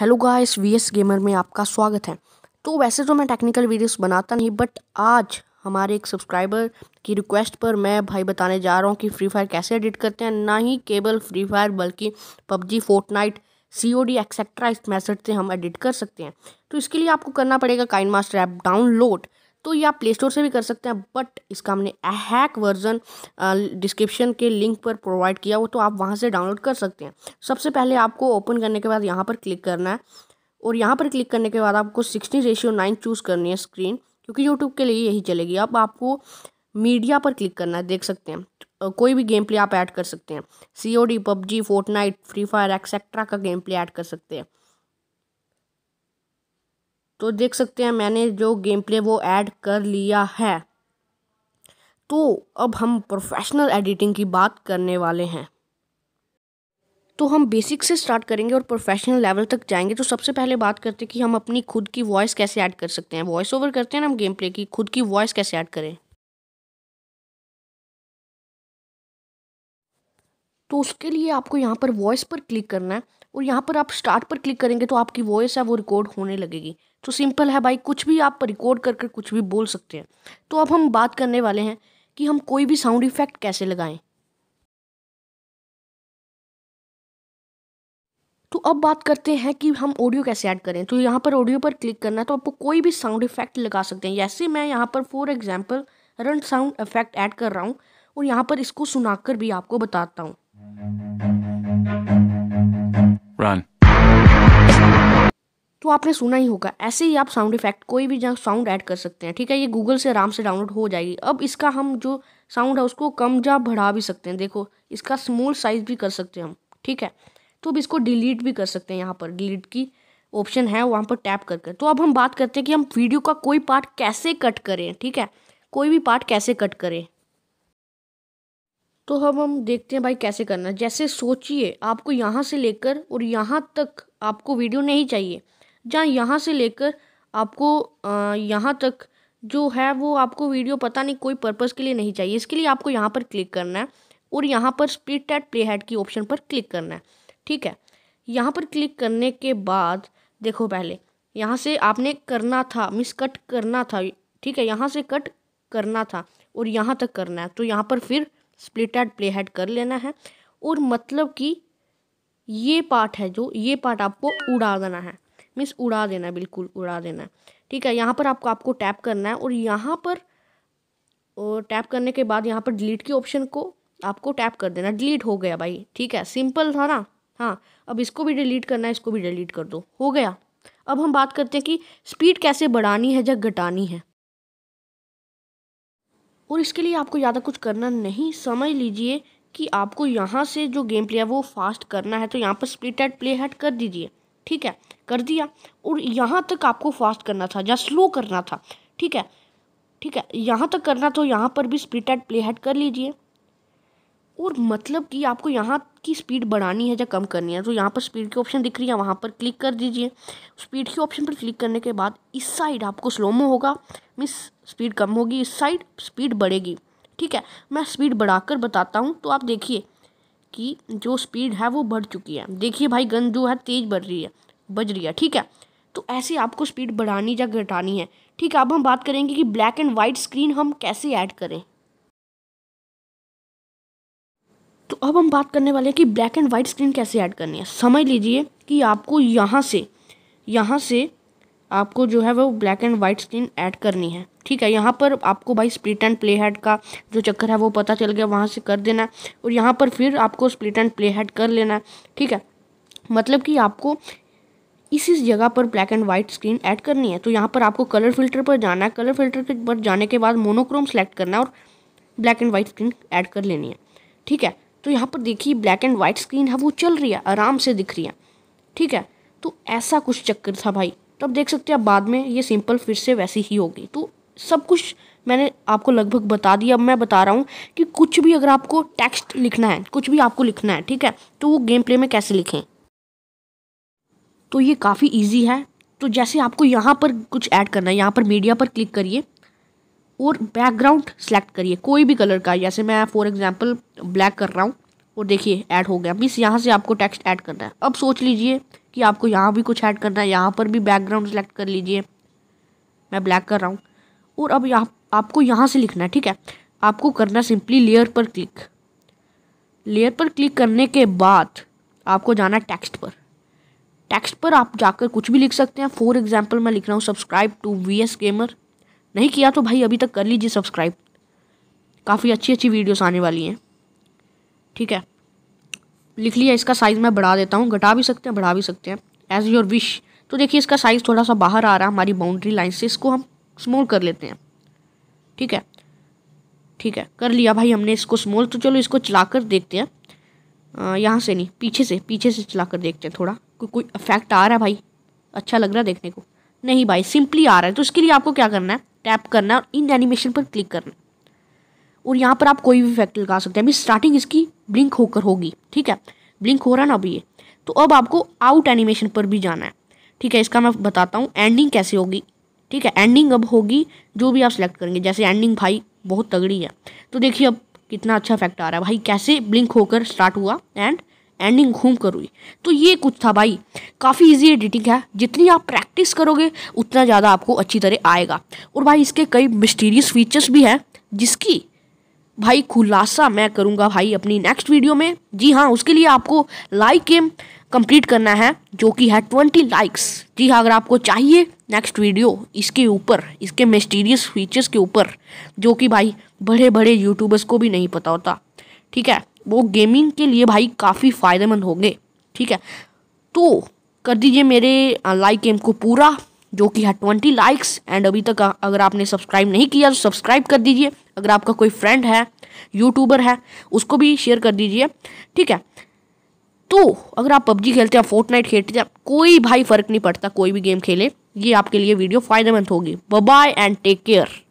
hello guys VS gamer में आपका स्वागत है तो वैसे तो मैं टेक्निकल वीडियोस बनाता नहीं बट आज हमारे एक सब्सक्राइबर की रिक्वेस्ट पर मैं भाई बताने जा रहा हूँ कि फ्री फायर कैसे एडिट करते हैं ना ही केवल फ्री फायर बल्कि PUBG Fortnite C O D etcetera इस मैथड से हम एडिट कर सकते हैं तो इसके लिए आपको करना पड़ेगा काइन मास्टर ऐप डाउनलोड तो ये आप प्ले स्टोर से भी कर सकते हैं बट इसका हमने हैक वर्जन डिस्क्रिप्शन के लिंक पर प्रोवाइड किया वो तो आप वहाँ से डाउनलोड कर सकते हैं सबसे पहले आपको ओपन करने के बाद यहाँ पर क्लिक करना है और यहाँ पर क्लिक करने के बाद आपको सिक्सटी रेशियो नाइन चूज़ करनी है स्क्रीन क्योंकि यूट्यूब के लिए यही चलेगी अब आपको मीडिया पर क्लिक करना है देख सकते हैं कोई भी गेम प्ले आप ऐड कर सकते हैं C O D PUBG night free fire etcetera का गेम प्ले ऐड कर सकते हैं तो देख सकते हैं मैंने जो गेम प्ले वो ऐड कर लिया है तो अब हम प्रोफेशनल एडिटिंग की बात करने वाले हैं तो हम बेसिक से स्टार्ट करेंगे और प्रोफेशनल लेवल तक जाएंगे तो सबसे पहले बात करते हैं कि हम अपनी खुद की वॉइस कैसे ऐड कर सकते हैं वॉइस ओवर करते हैं ना हम गेम प्ले की खुद की वॉइस कैसे ऐड करें तो उसके लिए आपको यहाँ पर वॉइस पर क्लिक करना है और यहाँ पर आप स्टार्ट पर क्लिक करेंगे तो आपकी वॉइस है वो रिकॉर्ड होने लगेगी तो सिंपल है भाई कुछ भी आप रिकॉर्ड कर कर कुछ भी बोल सकते हैं तो अब हम बात करने वाले हैं कि हम कोई भी साउंड इफ़ेक्ट कैसे लगाएं तो अब बात करते हैं कि हम ऑडियो कैसे ऐड करें तो यहाँ पर ऑडियो पर क्लिक करना है तो आपको कोई भी साउंड इफ़ेक्ट लगा सकते हैं जैसे मैं यहाँ पर for example run sound effect add कर रहा हूँ और यहाँ पर इसको सुनाकर भी आपको बताता हूँ रन तो आपने सुना ही होगा ऐसे ही आप साउंड इफेक्ट कोई भी जहाँ साउंड ऐड कर सकते हैं ठीक है ये गूगल से आराम से डाउनलोड हो जाएगी अब इसका हम जो साउंड है उसको कम जा बढ़ा भी सकते हैं देखो इसका स्मॉल साइज भी कर सकते हैं हम ठीक है तो अब इसको डिलीट भी कर सकते हैं यहाँ पर डिलीट की ऑप्शन है वहाँ पर टैप करके तो अब हम बात करते हैं कि हम वीडियो का कोई पार्ट कैसे कट करें ठीक है कोई भी पार्ट कैसे कट करें तो हम हम देखते हैं भाई कैसे करना है जैसे सोचिए आपको यहाँ से लेकर और यहाँ तक आपको वीडियो नहीं चाहिए जहाँ यहाँ से लेकर आपको यहाँ तक जो है वो आपको वीडियो पता नहीं कोई पर्पज़ के लिए नहीं चाहिए इसके लिए आपको यहाँ पर क्लिक करना है और यहाँ पर स्प्लिट एट प्ले हेड की ऑप्शन पर क्लिक करना है ठीक है यहाँ पर क्लिक करने के बाद देखो पहले यहाँ से आपने करना था मिस कट करना था ठीक है यहाँ से कट करना था और यहाँ तक करना है तो यहाँ पर फिर स्प्लिट एड प्ले हेड कर लेना है और मतलब कि ये पार्ट है जो ये पार्ट आपको उड़ा देना है मीन्स उड़ा देना बिल्कुल उड़ा देना है ठीक है यहाँ पर आपको आपको टैप करना है और यहाँ पर और टैप करने के बाद यहाँ पर डिलीट के ऑप्शन को आपको टैप कर देना डिलीट हो गया भाई ठीक है सिंपल था ना हाँ अब इसको भी डिलीट करना है इसको भी डिलीट कर दो हो गया अब हम बात करते हैं कि स्पीड कैसे बढ़ानी है या घटानी है और इसके लिए आपको ज़्यादा कुछ करना नहीं समझ लीजिए कि आपको यहाँ से जो गेम प्ले है वो फास्ट करना है तो यहाँ पर स्प्लिट हेड प्ले हेड कर दीजिए ठीक है कर दिया और यहाँ तक आपको फास्ट करना था या स्लो करना था ठीक है ठीक है यहाँ तक करना तो यहाँ पर भी स्प्लिट हेड प्ले हेड कर लीजिए और मतलब कि आपको यहाँ की स्पीड बढ़ानी है या कम करनी है तो यहाँ पर स्पीड की ऑप्शन दिख रही है वहाँ पर क्लिक कर दीजिए स्पीड की ऑप्शन पर क्लिक करने के बाद इस साइड आपको स्लोमो होगा मिस स्पीड कम होगी इस साइड स्पीड बढ़ेगी ठीक है मैं स्पीड बढ़ाकर बताता हूँ तो आप देखिए कि जो स्पीड है वो बढ़ चुकी है देखिए भाई गन जो है तेज़ बढ़ रही है बज रही है ठीक है तो ऐसे आपको स्पीड बढ़ानी या घटानी है ठीक है अब हम बात करेंगे कि ब्लैक एंड वाइट स्क्रीन हम कैसे ऐड करें तो अब हम बात करने वाले हैं कि ब्लैक एंड वाइट स्क्रीन कैसे ऐड करनी है समझ लीजिए कि आपको यहाँ से यहाँ से आपको जो है वो black and white screen add करनी है ठीक है यहाँ पर आपको भाई स्प्लिट एंड प्ले हेड का जो चक्कर है वो पता चल गया वहाँ से कर देना है और यहाँ पर फिर आपको स्प्लिट एंड प्ले हेड कर लेना है ठीक है मतलब कि आपको इसी जगह पर black and white screen add करनी है तो यहाँ पर आपको कलर फिल्टर पर जाना है कलर फिल्टर पर जाने के बाद मोनोक्रोम सेलेक्ट करना है और black and white screen add कर लेनी है ठीक है तो यहाँ पर देखिए ब्लैक एंड वाइट स्क्रीन है वो चल रही है आराम से दिख रही है ठीक है तो ऐसा कुछ चक्कर था भाई तो आप देख सकते हैं बाद में ये सिंपल फिर से वैसी ही होगी तो सब कुछ मैंने आपको लगभग बता दिया अब मैं बता रहा हूँ कि कुछ भी अगर आपको टेक्स्ट लिखना है कुछ भी आपको लिखना है ठीक है तो वो गेम प्ले में कैसे लिखें तो ये काफ़ी ईजी है तो जैसे आपको यहाँ पर कुछ ऐड करना है यहाँ पर मीडिया पर क्लिक करिए और बैकग्राउंड सेलेक्ट करिए कोई भी कलर का जैसे मैं फॉर एग्जांपल ब्लैक कर रहा हूँ और देखिए ऐड हो गया मीस यहाँ से आपको टेक्स्ट ऐड करना है अब सोच लीजिए कि आपको यहाँ भी कुछ ऐड करना है यहाँ पर भी बैकग्राउंड सेलेक्ट कर लीजिए मैं ब्लैक कर रहा हूँ और अब यहाँ आपको यहाँ से लिखना है ठीक है आपको करना सिंपली लेयर पर क्लिक लेयर पर क्लिक करने के बाद आपको जाना है टेक्स्ट पर टेक्स्ट पर आप जाकर कुछ भी लिख सकते हैं फॉर एग्जाम्पल मैं लिख रहा हूँ subscribe to V S gamer नहीं किया तो भाई अभी तक कर लीजिए सब्सक्राइब काफ़ी अच्छी अच्छी वीडियोस आने वाली हैं ठीक है लिख लिया इसका साइज़ मैं बढ़ा देता हूँ घटा भी सकते हैं बढ़ा भी सकते हैं एज योर विश तो देखिए इसका साइज़ थोड़ा सा बाहर आ रहा है हमारी बाउंड्री लाइन से इसको हम स्मॉल कर लेते हैं ठीक है ठीक है कर लिया भाई हमने इसको स्मॉल तो चलो इसको चला कर देखते हैं यहाँ से नहीं पीछे से पीछे से चला कर देखते हैं थोड़ा कोई कोई इफेक्ट आ रहा है भाई अच्छा लग रहा है देखने को नहीं भाई सिंपली आ रहा है तो इसके लिए आपको क्या करना है टैप करना है और इन एनिमेशन पर क्लिक करना और यहाँ पर आप कोई भी इफेक्ट लगा सकते हैं अभी स्टार्टिंग इसकी ब्लिंक होकर होगी ठीक है ब्लिंक हो रहा है ना अभी ये तो अब आपको आउट एनिमेशन पर भी जाना है ठीक है इसका मैं बताता हूँ एंडिंग कैसे होगी ठीक है एंडिंग अब होगी जो भी आप सेलेक्ट करेंगे जैसे एंडिंग भाई बहुत तगड़ी है तो देखिए अब कितना अच्छा इफेक्ट आ रहा है भाई कैसे ब्लिंक होकर स्टार्ट हुआ एंड एंडिंग घूम कर हुई तो ये कुछ था भाई काफ़ी इजी एडिटिंग है जितनी आप प्रैक्टिस करोगे उतना ज़्यादा आपको अच्छी तरह आएगा और भाई इसके कई मिस्टीरियस फीचर्स भी हैं जिसकी भाई खुलासा मैं करूँगा भाई अपनी नेक्स्ट वीडियो में जी हाँ उसके लिए आपको लाइक गेम कंप्लीट करना है जो कि है ट्वेंटी लाइक्स जी हाँ अगर आपको चाहिए नेक्स्ट वीडियो इसके ऊपर इसके मिस्टीरियस फीचर्स के ऊपर जो कि भाई बड़े बड़े यूट्यूबर्स को भी नहीं पता होता ठीक है वो गेमिंग के लिए भाई काफ़ी फ़ायदेमंद होंगे ठीक है तो कर दीजिए मेरे लाइक गेम को पूरा जो कि है ट्वेंटी लाइक्स एंड अभी तक अगर आपने सब्सक्राइब नहीं किया तो सब्सक्राइब कर दीजिए अगर आपका कोई फ्रेंड है यूट्यूबर है उसको भी शेयर कर दीजिए ठीक है तो अगर आप पबजी खेलते हैं फोर्टनाइट खेलते हैं कोई भाई फ़र्क नहीं पड़ता कोई भी गेम खेले ये आपके लिए वीडियो फ़ायदेमंद होगी बाय एंड टेक केयर